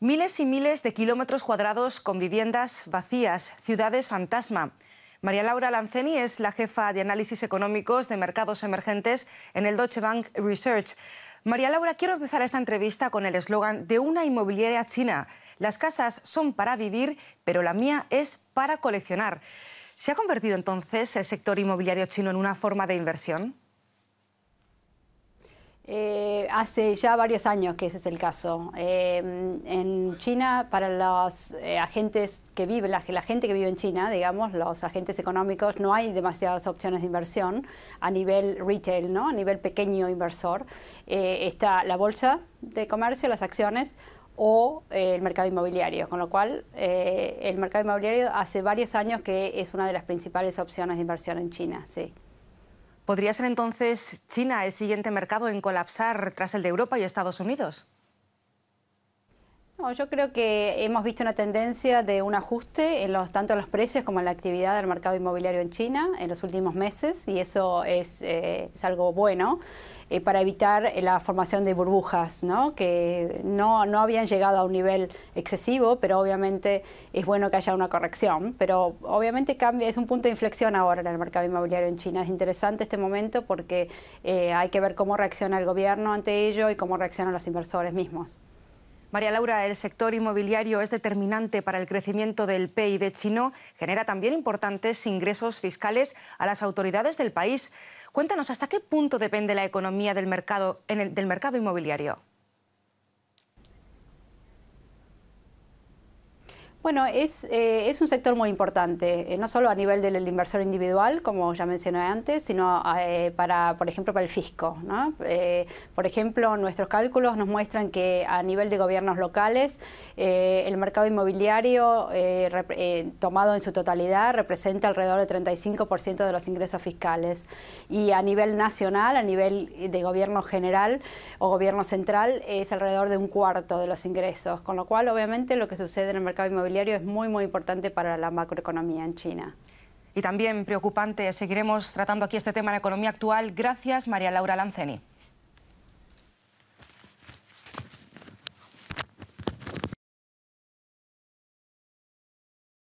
Miles y miles de kilómetros cuadrados con viviendas vacías, ciudades fantasma. María Laura Lanceni es la jefa de análisis económicos de mercados emergentes en el Deutsche Bank Research. María Laura, quiero empezar esta entrevista con el eslogan de una inmobiliaria china. Las casas son para vivir, pero la mía es para coleccionar. ¿Se ha convertido entonces el sector inmobiliario chino en una forma de inversión? Eh, hace ya varios años que ese es el caso. Em, en China, para los eh, agentes que viven, la, gente que vive en China, digamos, los agentes económicos, no hay demasiadas opciones de inversión a nivel retail, ¿no? a nivel pequeño inversor. Eh, está la bolsa de comercio, las acciones o el mercado inmobiliario, con lo cual el mercado inmobiliario hace varios años que es una de las principales opciones de inversión en China, sí. ¿Podría ser entonces China el siguiente mercado en colapsar tras el de Europa y Estados Unidos? yo creo que hemos visto una tendencia de un ajuste en tanto en los precios como en la actividad del mercado inmobiliario en China en los últimos meses y eso es, eh, algo bueno eh, para evitar la formación de burbujas, que no, habían llegado a un nivel excesivo, pero obviamente es bueno que haya una corrección. Pero obviamente cambia, es un punto de inflexión ahora en el mercado inmobiliario en China. Es interesante este momento porque eh, hay que ver cómo reacciona el gobierno ante ello y cómo reaccionan los inversores mismos. María Laura, el sector inmobiliario es determinante para el crecimiento del PIB chino, genera también importantes ingresos fiscales a las autoridades del país. Cuéntanos, ¿hasta qué punto depende la economía del mercado, del mercado inmobiliario? Bueno, es, eh, es un sector muy importante, eh, no solo a nivel del inversor individual, como ya mencioné antes, sino eh, para, por ejemplo, para el fisco. ¿no? por ejemplo, nuestros cálculos nos muestran que a nivel de gobiernos locales, el mercado inmobiliario tomado en su totalidad representa alrededor del 35% de los ingresos fiscales. Y a nivel nacional, a nivel de gobierno general o gobierno central, es alrededor de un cuarto de los ingresos. Con lo cual, obviamente, lo que sucede en el mercado inmobiliario Diario es muy, muy importante para la macroeconomía en China. Y también preocupante, seguiremos tratando aquí este tema de Economía Actual. Gracias, María Laura Lanceni.